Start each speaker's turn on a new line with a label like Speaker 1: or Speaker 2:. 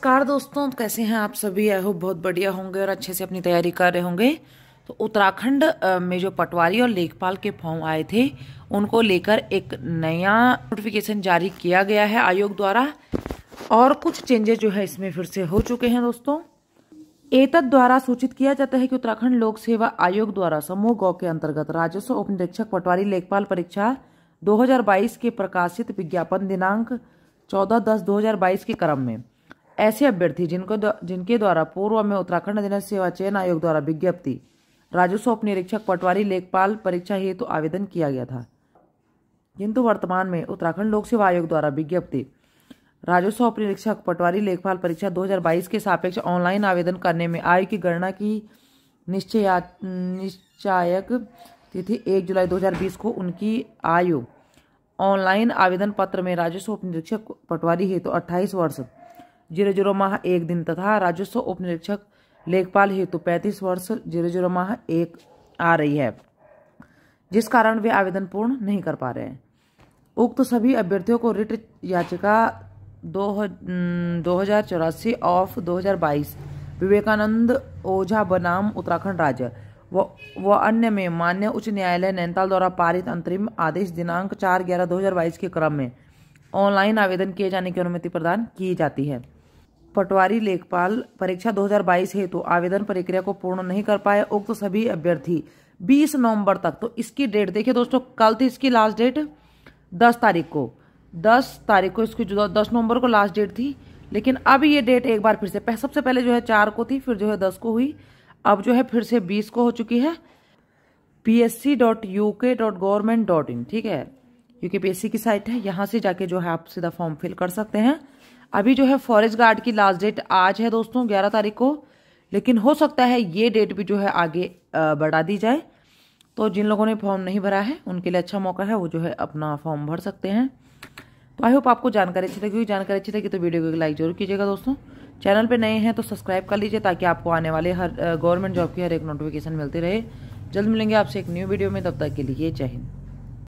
Speaker 1: नमस्कार दोस्तों तो कैसे हैं आप सभी आई होप बहुत बढ़िया होंगे और अच्छे से अपनी तैयारी कर रहे होंगे तो उत्तराखंड में जो पटवारी और लेखपाल के फॉर्म आए थे उनको लेकर एक नया नोटिफिकेशन जारी किया गया है आयोग द्वारा और कुछ चेंजेस जो है इसमें फिर से हो चुके हैं दोस्तों एतद द्वारा सूचित किया जाता है कि उत्तराखंड लोक सेवा आयोग द्वारा समूह गौ के अंतर्गत राजस्व उप निरीक्षक पटवारी लेखपाल परीक्षा 2022 के प्रकाशित विज्ञापन दिनांक 14 दस 2022 के क्रम में ऐसे अभ्यर्थी जिनको जिनके द्वारा पूर्व में उत्तराखंड अधीन सेवा चयन आयोग द्वारा विज्ञप्ति राजस्व उप निरीक्षक पटवारी लेखपाल परीक्षा हेतु तो आवेदन किया गया था किंतु वर्तमान में उत्तराखंड लोक सेवा आयोग द्वारा विज्ञप्ति राजस्व उप निरीक्षक पटवारी लेखपाल परीक्षा 2022 के सापेक्ष ऑनलाइन आवेदन करने में आयु की गणना की निश्चय निश्चायक तिथि 1 जुलाई 2020 को उनकी आयु ऑनलाइन आवेदन पत्र में राजस्व उप निरीक्षक पटवारी हेतु तो 28 वर्ष जीरो जीरो माह एक दिन तथा राजस्व उप निरीक्षक लेखपाल हेतु पैंतीस वर्ष जीरो जीरो माह एक आ रही है जिस कारण वे आवेदन पूर्ण नहीं कर पा रहे हैं उक्त सभी अभ्यर्थियों को रिट याचिका दो हजार चौरासी ऑफ दो हजार बाईस विवेकानंद ओझा बनाम उत्तराखंड राज्य व अन्य में मान्य उच्च न्यायालय नैनीताल द्वारा पारित अंतरिम आदेश दिनांक चार ग्यारह दो हजार बाईस के क्रम में ऑनलाइन आवेदन किए जाने की अनुमति प्रदान की जाती है पटवारी लेखपाल परीक्षा 2022 हेतु तो आवेदन प्रक्रिया को पूर्ण नहीं कर पाए उक्त तो सभी अभ्यर्थी 20 नवंबर तक तो इसकी डेट देखिए दोस्तों कल थी इसकी लास्ट डेट 10 तारीख को 10 तारीख को इसकी जो दस नवंबर को लास्ट डेट थी लेकिन अब ये डेट एक बार फिर से पह, सबसे पहले जो है चार को थी फिर जो है दस को हुई अब जो है फिर से बीस को हो चुकी है P S C dot U K dot government dot in ठीक है यू पी एस सी की साइट है यहाँ से जाके जो है आप सीधा फॉर्म फिल कर सकते हैं अभी जो है फॉरेस्ट गार्ड की लास्ट डेट आज है दोस्तों ग्यारह तारीख को लेकिन हो सकता है ये डेट भी जो है आगे बढ़ा दी जाए तो जिन लोगों ने फॉर्म नहीं भरा है उनके लिए अच्छा मौका है वो जो है अपना फॉर्म भर सकते हैं तो आई होप आपको जानकारी अच्छी लगी हुई जानकारी अच्छी लगी तो वीडियो को लाइक जरूर कीजिएगा दोस्तों चैनल पे नए हैं तो सब्सक्राइब कर लीजिए ताकि आपको आने वाले हर गवर्नमेंट जॉब की हर एक नोटिफिकेशन मिलती रहे जल्द मिलेंगे आपसे एक न्यू वीडियो में तब तक के लिए जय हिंद